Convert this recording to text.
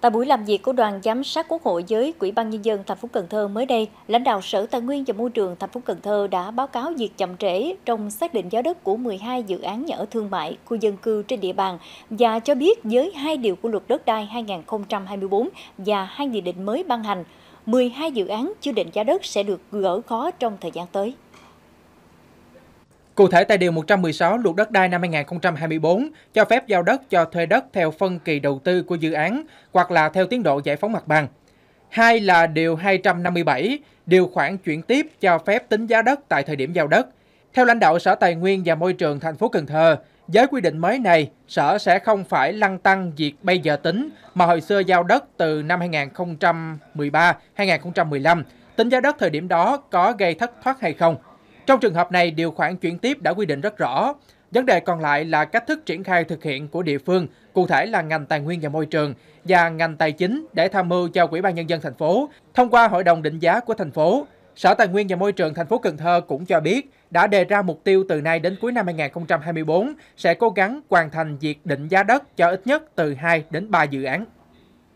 Tại buổi làm việc của đoàn giám sát Quốc hội với Ủy ban nhân dân thành phố Cần Thơ mới đây, lãnh đạo Sở Tài nguyên và Môi trường thành phố Cần Thơ đã báo cáo việc chậm trễ trong xác định giá đất của 12 dự án nhà ở thương mại, khu dân cư trên địa bàn và cho biết với hai điều của Luật đất đai 2024 và hai nghị định mới ban hành, 12 dự án chưa định giá đất sẽ được gỡ khó trong thời gian tới. Cụ thể tại Điều 116 Luật Đất đai năm 2024 cho phép giao đất cho thuê đất theo phân kỳ đầu tư của dự án hoặc là theo tiến độ giải phóng mặt bằng. Hai là Điều 257, điều khoản chuyển tiếp cho phép tính giá đất tại thời điểm giao đất. Theo lãnh đạo Sở Tài nguyên và Môi trường thành phố Cần Thơ, với quy định mới này, Sở sẽ không phải lăng tăng việc bây giờ tính mà hồi xưa giao đất từ năm 2013-2015. Tính giá đất thời điểm đó có gây thất thoát hay không? Trong trường hợp này, điều khoản chuyển tiếp đã quy định rất rõ. Vấn đề còn lại là cách thức triển khai thực hiện của địa phương, cụ thể là ngành tài nguyên và môi trường và ngành tài chính để tham mưu cho Ủy ban nhân dân thành phố thông qua hội đồng định giá của thành phố. Sở Tài nguyên và Môi trường thành phố Cần Thơ cũng cho biết đã đề ra mục tiêu từ nay đến cuối năm 2024 sẽ cố gắng hoàn thành việc định giá đất cho ít nhất từ 2 đến 3 dự án.